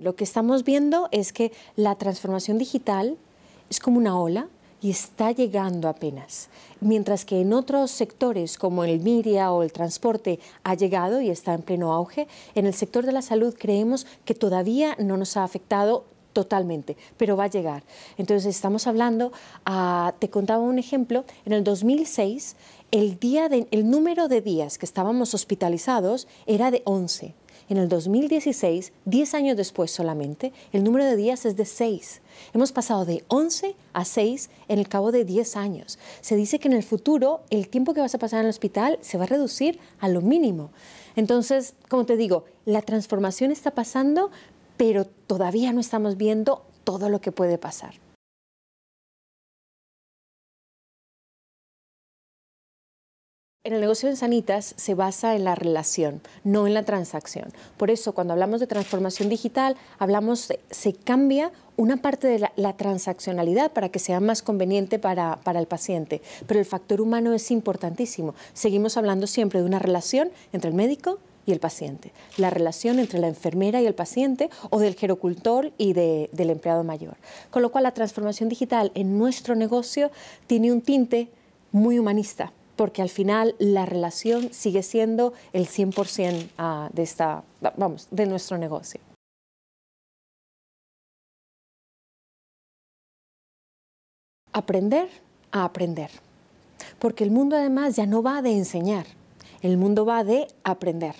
Lo que estamos viendo es que la transformación digital es como una ola y está llegando apenas, mientras que en otros sectores como el media o el transporte ha llegado y está en pleno auge, en el sector de la salud creemos que todavía no nos ha afectado totalmente, pero va a llegar. Entonces estamos hablando, ah, te contaba un ejemplo, en el 2006 el, el número de días que estábamos hospitalizados era de 11 en el 2016, 10 años después solamente, el número de días es de 6. Hemos pasado de 11 a 6 en el cabo de 10 años. Se dice que en el futuro el tiempo que vas a pasar en el hospital se va a reducir a lo mínimo. Entonces, como te digo, la transformación está pasando, pero todavía no estamos viendo todo lo que puede pasar. En el negocio de Sanitas se basa en la relación, no en la transacción. Por eso, cuando hablamos de transformación digital, hablamos, se cambia una parte de la, transaccionalidad para que sea más conveniente para, el paciente, pero el factor humano es importantísimo. Seguimos hablando siempre de una relación entre el médico y el paciente, la relación entre la enfermera y el paciente o del gerocultor y del empleado mayor. Con lo cual, la transformación digital en nuestro negocio tiene un tinte muy humanista porque al final la relación sigue siendo el 100% ah, de, esta, vamos, de nuestro negocio. Aprender a aprender, porque el mundo además ya no va de enseñar, el mundo va de aprender.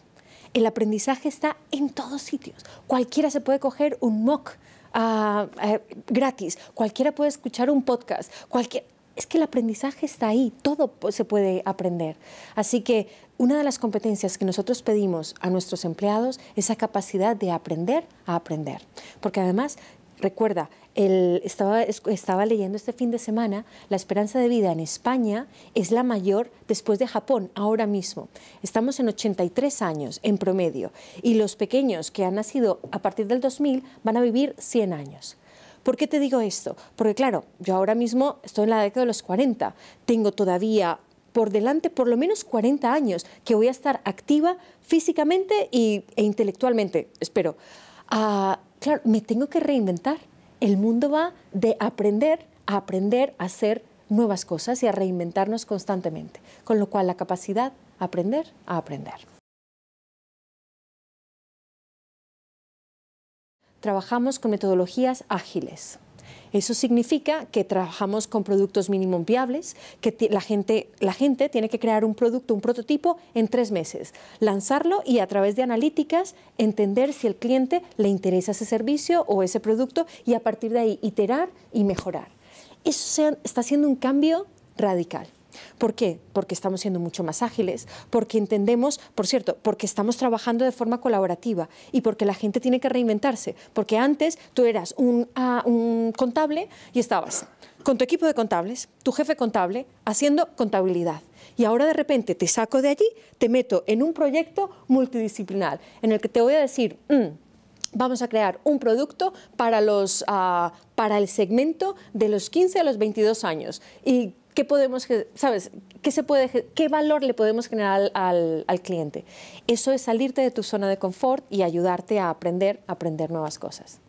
El aprendizaje está en todos sitios. Cualquiera se puede coger un mock ah, eh, gratis, cualquiera puede escuchar un podcast, cualquier es que el aprendizaje está ahí, todo se puede aprender. Así que una de las competencias que nosotros pedimos a nuestros empleados es la capacidad de aprender a aprender. Porque además, recuerda, estaba leyendo este fin de semana, la esperanza de vida en España es la mayor después de Japón, ahora mismo. Estamos en 83 años en promedio y los pequeños que han nacido a partir del 2000 van a vivir 100 años. ¿Por qué te digo esto? Porque claro, yo ahora mismo estoy en la década de los 40, tengo todavía por delante por lo menos 40 años que voy a estar activa físicamente y, e intelectualmente, espero. Ah, claro, me tengo que reinventar. El mundo va de aprender a aprender a hacer nuevas cosas y a reinventarnos constantemente, con lo cual la capacidad aprender a aprender. trabajamos con metodologías ágiles. Eso significa que trabajamos con productos mínimo viables, que la gente, tiene que crear un producto, un prototipo en tres meses, lanzarlo y a través de analíticas entender si el cliente le interesa ese servicio o ese producto y a partir de ahí iterar y mejorar. Eso está haciendo un cambio radical. ¿Por qué? Porque estamos siendo mucho más ágiles, porque entendemos, por cierto, porque estamos trabajando de forma colaborativa y porque la gente tiene que reinventarse, porque antes tú eras ah, un, contable y estabas con tu equipo de contables, tu jefe contable, haciendo contabilidad. Y ahora de repente te saco de allí, te meto en un proyecto multidisciplinar, en el que te voy a decir, mm, vamos a crear un producto para, ah, para el segmento de los 15 a los 22 años. Y qué podemos, ¿sabes? ¿Qué, puede, qué valor le podemos generar al, cliente? Eso es salirte de tu zona de confort y ayudarte a aprender, aprender nuevas cosas.